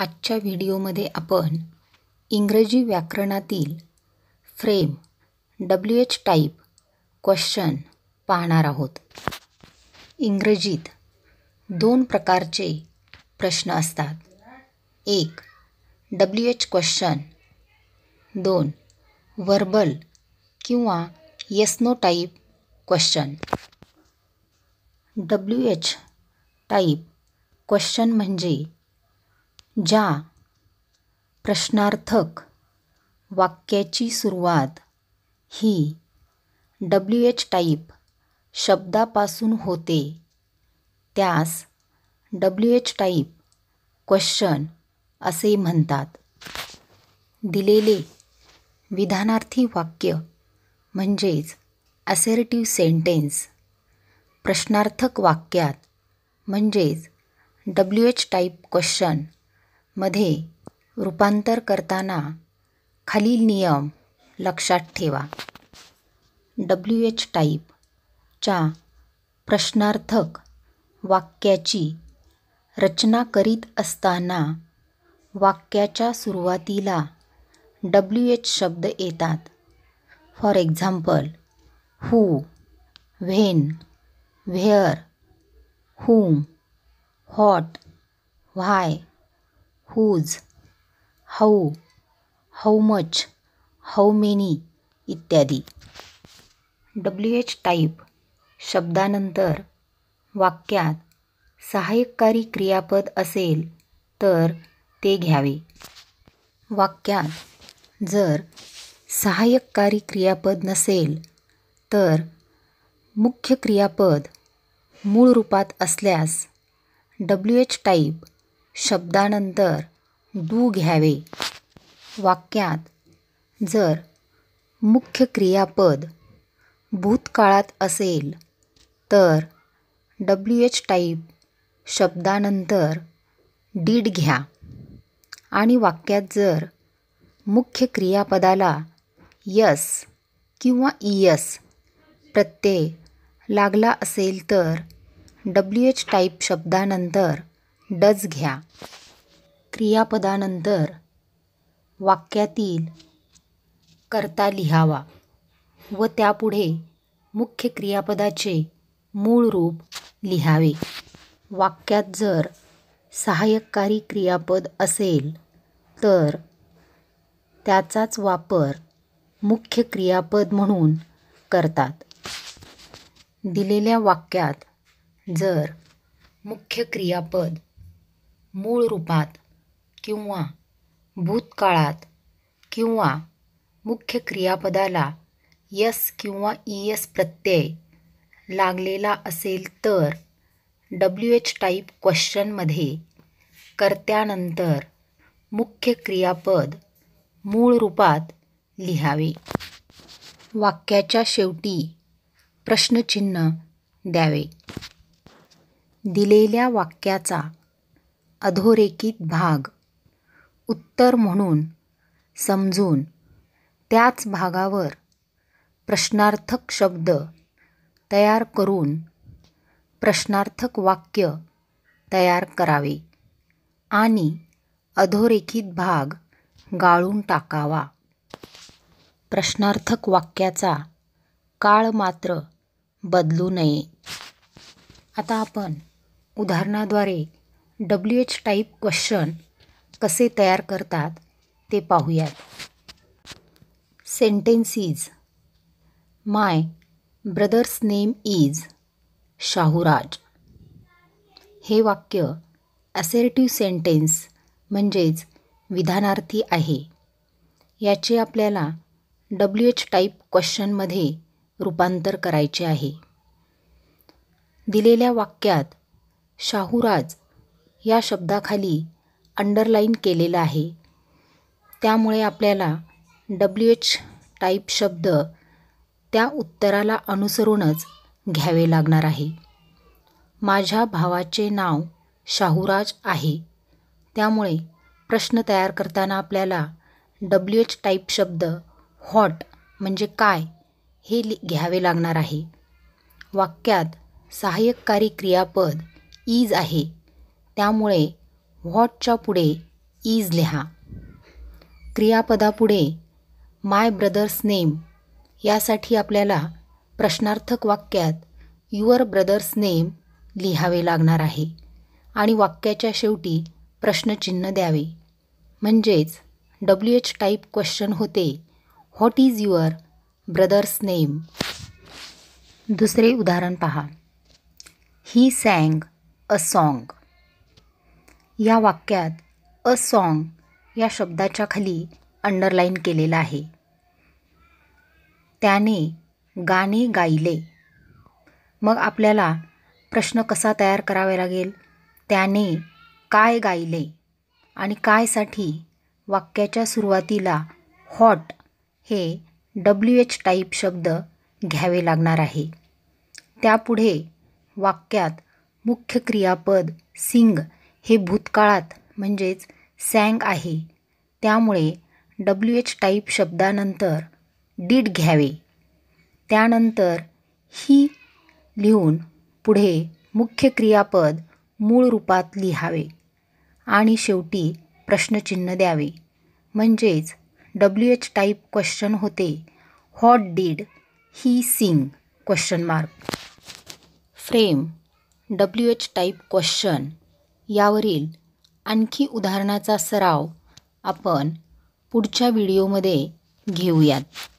आजच्या व्हिडिओमध्ये आपण इंग्रजी व्याकरणातील frame W H type question पाहणार आहोत इंग्रजीत दोन प्रकारचे प्रश्न असतात एक डब्ल्यू एच क्वेश्चन दोन वर्बल किंवा yes no type question W H type question म्हणजे ज्या प्रश्नार्थक वाक्याची सुरुवात ही डब्ल्यू एच टाईप शब्दापासून होते त्यास डब्ल्यू एच टाईप क्वेश्चन असे म्हणतात दिलेले विधानार्थी वाक्य म्हणजेच ॲसेरेटिव्ह सेंटेन्स प्रश्नार्थक वाक्यात म्हणजेच डब्ल्यू एच टाईप क्वेश्चन मध्ये रूपांतर करताना खालील नियम लक्षात ठेवा डब्ल्यू एच टाईपच्या प्रश्नार्थक वाक्याची रचना करीत असताना वाक्याच्या सुरुवातीला डब्ल्यू एच शब्द येतात for example who when where whom what why whose how how much how many इत्यादी डब्ल्यू एच टाईप शब्दानंतर वाक्यात सहाय्यकारी क्रियापद असेल तर ते घ्यावे वाक्यात जर सहाय्यकारी क्रियापद नसेल तर मुख्य क्रियापद मूळ रूपात असल्यास डब्ल्यू एच टाईप शब्दानंतर डू घ्यावे वाक्यात जर मुख्य क्रियापद भूतकाळात असेल तर डब्ल्यू एच टाईप शब्दानंतर डीड घ्या आणि वाक्यात जर मुख्य क्रियापदाला यस किंवा ईयस प्रत्यय लागला असेल तर डब्ल्यू एच टाईप शब्दानंतर डज घ्या क्रियापदानंतर वाक्यातील करता लिहावा व त्यापुढे मुख्य क्रियापदाचे मूळ रूप लिहावे वाक्यात जर सहाय्यककारी क्रियापद असेल तर त्याचाच वापर मुख्य क्रियापद म्हणून करतात दिलेल्या वाक्यात जर मुख्य क्रियापद मूळ रूपात किंवा भूतकाळात किंवा मुख्य क्रियापदाला यस किंवा ई एस प्रत्यय लागलेला असेल तर डब्ल्यू एच टाईप क्वेश्चनमध्ये कर्त्यानंतर मुख्य क्रियापद मूळ रूपात लिहावे वाक्याच्या शेवटी प्रश्नचिन्ह द्यावे दिलेल्या वाक्याचा अधोरेखित भाग उत्तर म्हणून समजून त्याच भागावर प्रश्नार्थक शब्द तयार करून प्रश्नार्थक वाक्य तयार करावे आणि अधोरेखित भाग गाळून टाकावा प्रश्नार्थक वाक्याचा काळ मात्र बदलू नये आता आपण उदाहरणाद्वारे डब्ल्यू एच टाईप क्वेश्चन कसे तयार करतात ते पाहूयात sentences my brother's name is Shahuraj हे वाक्य असेरेटिव्ह सेंटेन्स म्हणजेच विधानार्थी आहे याचे आपल्याला डब्ल्यू एच टाईप क्वेश्चनमध्ये रूपांतर करायचे आहे दिलेल्या वाक्यात शाहूराज या शब्दाखाली अंडरलाईन केलेलं आहे त्यामुळे आपल्याला डब्ल्यू एच टाईप शब्द त्या उत्तराला अनुसरूनच घ्यावे लागणार आहे माझ्या भावाचे नाव शाहूराज आहे त्यामुळे प्रश्न तयार करताना आपल्याला डब्ल्यू एच टाईप शब्द हॉट म्हणजे काय हे लि घ्यावे लागणार आहे वाक्यात सहाय्यककारी क्रियापद ईज आहे त्यामुळे व्हॉटच्या पुढे इज लिहा क्रियापदापुढे माय ब्रदर्स नेम यासाठी आपल्याला प्रश्नार्थक वाक्यात युअर ब्रदर्स नेम लिहावे लागणार आहे आणि वाक्याच्या शेवटी प्रश्नचिन्ह द्यावे म्हणजेच डब्ल्यू एच टाईप क्वेश्चन होते what is your brother's name दुसरे उदाहरण पहा ही सँग अ सॉन्ग या वाक्यात अ सॉन्ग या शब्दाच्या खाली अंडरलाईन केलेला आहे त्याने गाणे गायले मग आपल्याला प्रश्न कसा तयार करावा लागेल त्याने काय गायले आणि कायसाठी वाक्याच्या सुरुवातीला हॉट हे डब्ल्यू एच टाईप शब्द घ्यावे लागणार आहे त्यापुढे वाक्यात मुख्य क्रियापद सिंग हे भूतकाळात म्हणजेच सँग आहे त्यामुळे डब्ल्यू एच टाईप शब्दानंतर डीड घ्यावे त्यानंतर ही लिहून पुढे मुख्य क्रियापद मूळ रूपात लिहावे आणि शेवटी प्रश्नचिन्ह द्यावे म्हणजेच डब्ल्यू एच टाईप क्वेश्चन होते what did he sing question mark frame W H type question यावरील आणखी उदाहरणाचा सराव आपण पुढच्या व्हिडिओमध्ये घेऊयात